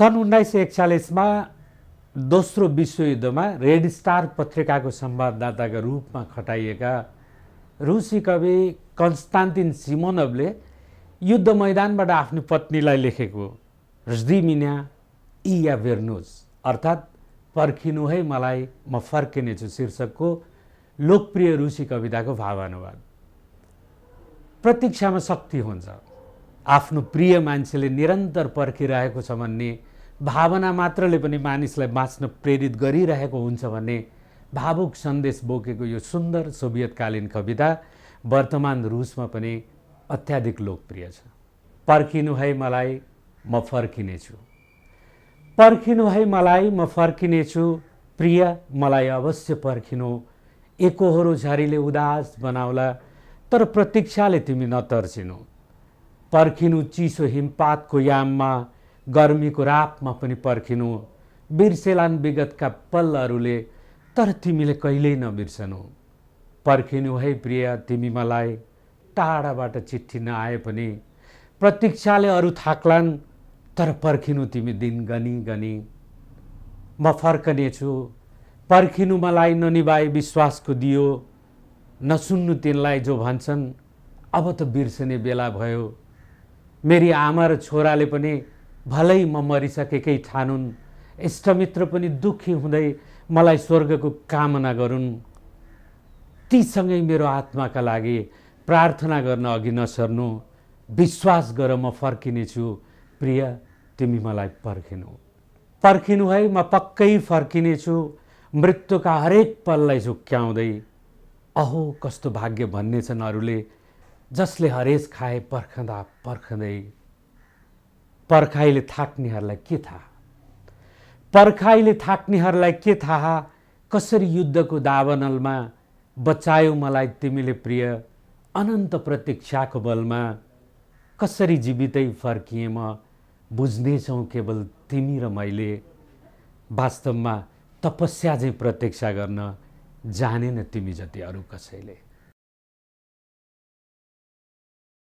सन् उन्नाइस सय एकचालिसमा दोस्रो विश्वयुद्धमा रेड स्टार पत्रिकाको संवाददाताका रूपमा खटाइएका रुसी कवि कन्स्तान्तिन सिमोनभले युद्ध मैदानबाट आफ्नो पत्नीलाई लेखेको रजदिमिन्या इया भेर्नुज अर्थात् पर्खिनु है मलाई म फर्किनेछु शीर्षकको लोकप्रिय रुसी कविताको भावानुवाद प्रतीक्षामा शक्ति हुन्छ आफ्नो प्रिय मान्छेले निरन्तर पर्खिरहेको छ भन्ने भावना मात्रले पनि मानिसलाई बाँच्न प्रेरित गरिरहेको हुन्छ भन्ने भावुक सन्देश बोकेको यो सुन्दर सोभियतकालीन कविता वर्तमान रुसमा पनि अत्याधिक लोकप्रिय छ पर्खिनु है मलाई म फर्किनेछु पर्खिनु है मलाई म फर्किनेछु प्रिय मलाई अवश्य पर्खिनु एकोहोरो झरीले उदास बनाउला तर प्रतीक्षाले तिमी नतर्सिनु पर्खिनु चिसो हिमपातको याममा गर्मीको रापमा पनि पर्खिनु बिर्सेलान् विगतका पलहरूले तर तिमीले कहिल्यै नबिर्सनु पर्खिनु है प्रिय तिमी मलाई टाढाबाट चिठी नआए पनि प्रतीक्षाले अरू थाक्लान् तर पर्खिनु तिमी दिन गनी गनी म फर्कनेछु पर्खिनु मलाई ननिभाए विश्वासको दियो नसुन्नु तिनलाई जो भन्छन् अब त बिर्सने बेला भयो मेरी आमा र छोराले पनि भलै म मरिसकेकै ठानुन् इष्टमित्र पनि दुःखी हुँदै मलाई स्वर्गको कामना गरून् तीसँगै मेरो आत्माका लागि प्रार्थना गर्न अघि नसर्नु विश्वास गर म फर्किनेछु प्रिय तिमी मलाई पर्खिनु पर्खिनु है म पक्कै फर्किनेछु मृत्युका हरेक पललाई झुक्क्याउँदै अहो कस्तो भाग्य भन्नेछन् अरूले जसले हरेस खाए पर्खँदा पर्खँदै पर्खाइले थाक्नेहरूलाई के थाहा पर्खाइले थाक्नेहरूलाई के थाहा कसरी युद्धको दावनलमा बचायो मलाई तिमीले प्रिय अनन्त प्रतीक्षाको बलमा कसरी जीवितै फर्किए म बुझ्नेछौँ केवल तिमी र मैले वास्तवमा तपस्या चाहिँ प्रतीक्षा गर्न जानेन तिमी जति अरू कसैले